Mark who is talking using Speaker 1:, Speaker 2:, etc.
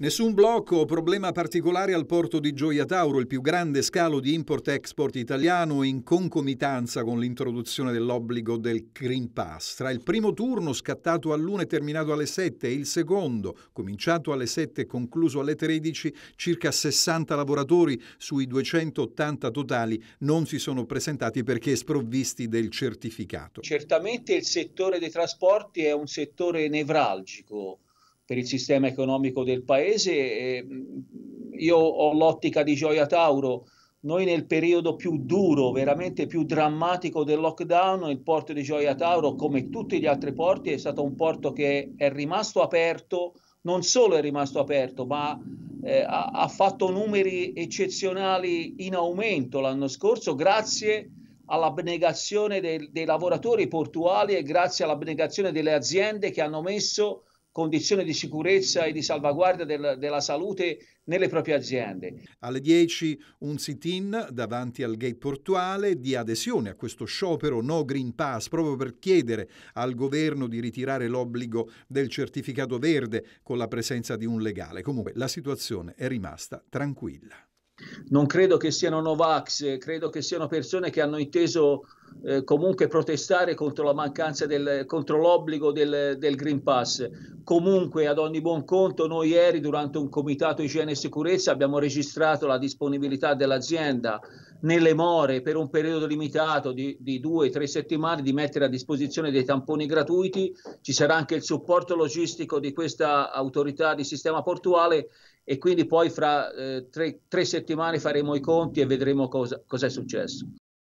Speaker 1: Nessun blocco o problema particolare al porto di Gioia Tauro, il più grande scalo di import-export italiano in concomitanza con l'introduzione dell'obbligo del Green Pass. Tra il primo turno scattato all'1 e terminato alle 7 e il secondo, cominciato alle 7 e concluso alle 13, circa 60 lavoratori sui 280 totali non si sono presentati perché sprovvisti del certificato.
Speaker 2: Certamente il settore dei trasporti è un settore nevralgico per il sistema economico del paese. Mm, io ho l'ottica di Gioia Tauro. Noi nel periodo più duro, veramente più drammatico del lockdown, il porto di Gioia Tauro, come tutti gli altri porti, è stato un porto che è rimasto aperto, non solo è rimasto aperto, ma eh, ha, ha, fatto numeri eccezionali in aumento l'anno scorso grazie all'abnegazione dei, dei lavoratori portuali e grazie all'abnegazione delle aziende che hanno messo condizioni di sicurezza e di salvaguardia del,
Speaker 1: della salute nelle proprie aziende. Alle 10 un sit-in davanti al gate portuale di adesione a questo sciopero No Green Pass proprio per chiedere al governo di ritirare l'obbligo del certificato verde con la presenza di un legale. Comunque la situazione è rimasta tranquilla non credo che siano Novax,
Speaker 2: credo che siano persone che hanno inteso eh, comunque protestare contro la mancanza del, contro l'obbligo del, del, Green Pass. Comunque, ad ogni buon conto, noi ieri durante un comitato igiene e sicurezza abbiamo registrato la disponibilità dell'azienda nelle more per un periodo limitato di, di due o tre settimane di mettere a disposizione dei tamponi gratuiti, ci sarà anche il supporto logistico di questa autorità di sistema portuale e quindi poi fra eh, tre, tre, settimane faremo i conti e vedremo cosa, cosa è successo.